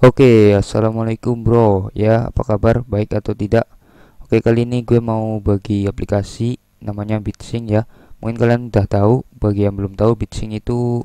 Oke, okay, assalamualaikum bro. Ya, apa kabar? Baik atau tidak? Oke, okay, kali ini gue mau bagi aplikasi namanya Bitsing ya. Mungkin kalian udah tahu, bagi yang belum tahu Bitsing itu